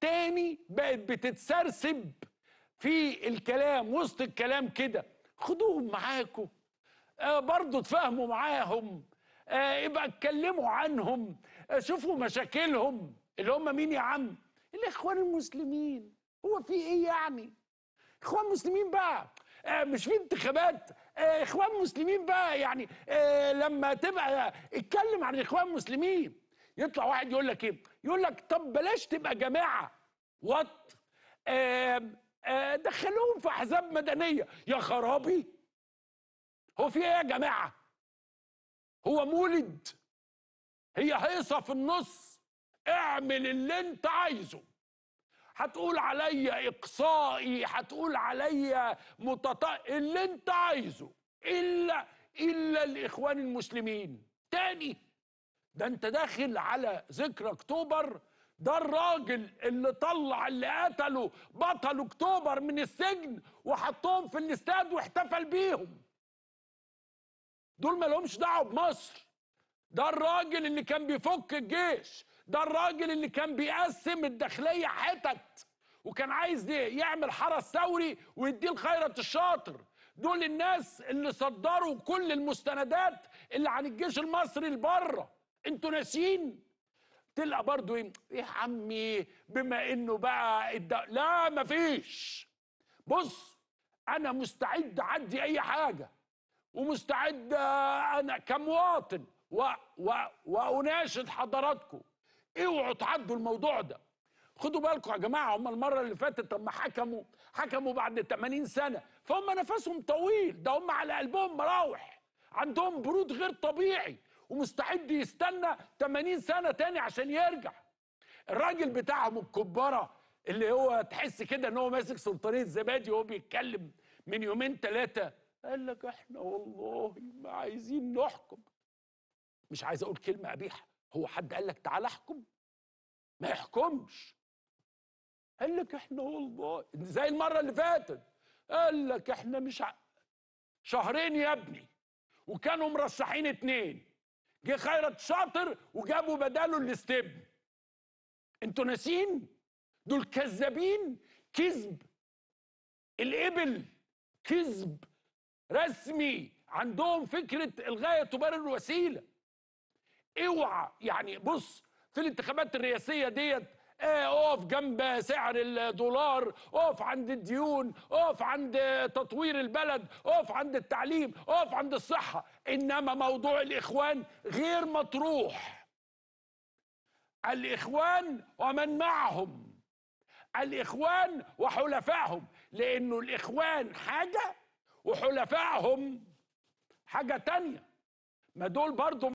تاني بقت بتتسرسب في الكلام وسط الكلام كده خدوهم معاكم آه برضو اتفاهموا معاهم آه ابقى اتكلموا عنهم آه شوفوا مشاكلهم اللي هم مين يا عم الاخوان المسلمين هو في ايه يعني اخوان مسلمين بقى آه مش في انتخابات آه اخوان مسلمين بقى يعني آه لما تبقى آه، اتكلم عن الاخوان المسلمين يطلع واحد يقول لك ايه يقول لك طب بلاش تبقى جماعه وات آه، دخلوهم في احزاب مدنيه يا خرابي هو في ايه يا جماعه هو مولد هي هيصه في النص اعمل اللي انت عايزه هتقول عليا اقصائي هتقول عليا متط اللي انت عايزه الا الا الاخوان المسلمين تاني ده انت داخل على ذكر اكتوبر ده الراجل اللي طلع اللي قتله بطل اكتوبر من السجن وحطهم في الاستاد واحتفل بيهم دول ما لهمش دعوه بمصر ده الراجل اللي كان بيفك الجيش ده الراجل اللي كان بيقسم الداخليه حتت وكان عايز يعمل حرس ثوري ويديه لخيرت الشاطر دول الناس اللي صدروا كل المستندات اللي عن الجيش المصري لبره انتوا ناسيين تلقى برضو ايه يا عمي بما انه بقى الد... لا مفيش بص انا مستعد اعدي اي حاجه ومستعد انا كمواطن و... و... واناشد حضراتكم اوعوا تعدوا الموضوع ده خدوا بالكم يا جماعه هم المره اللي فاتت لما حكموا حكموا بعد 80 سنه فهم نفسهم طويل ده هم على قلبهم مراوح عندهم برود غير طبيعي ومستعد يستنى 80 سنه تاني عشان يرجع الراجل بتاعهم الكباره اللي هو تحس كده ان هو ماسك سلطانيه زبادي وهو بيتكلم من يومين ثلاثه قال لك احنا والله ما عايزين نحكم مش عايز اقول كلمه قبيحه هو حد قال لك تعال احكم ما يحكمش قال لك احنا والله زي المره اللي فاتت قال لك احنا مش ع... شهرين يا ابني وكانوا مرشحين اتنين جه خيرت شاطر وجابوا بداله الاستب انتوا ناسين دول كذابين كذب الابل كذب رسمي عندهم فكره الغايه تبرر الوسيله اوعى يعني بص في الانتخابات الرئاسيه ديت اقف إيه، جنب سعر الدولار اقف عند الديون اقف عند تطوير البلد اقف عند التعليم اقف عند الصحة إنما موضوع الإخوان غير مطروح الإخوان ومن معهم الإخوان وحلفائهم لأنه الإخوان حاجة وحلفائهم حاجة تانية ما دول برضو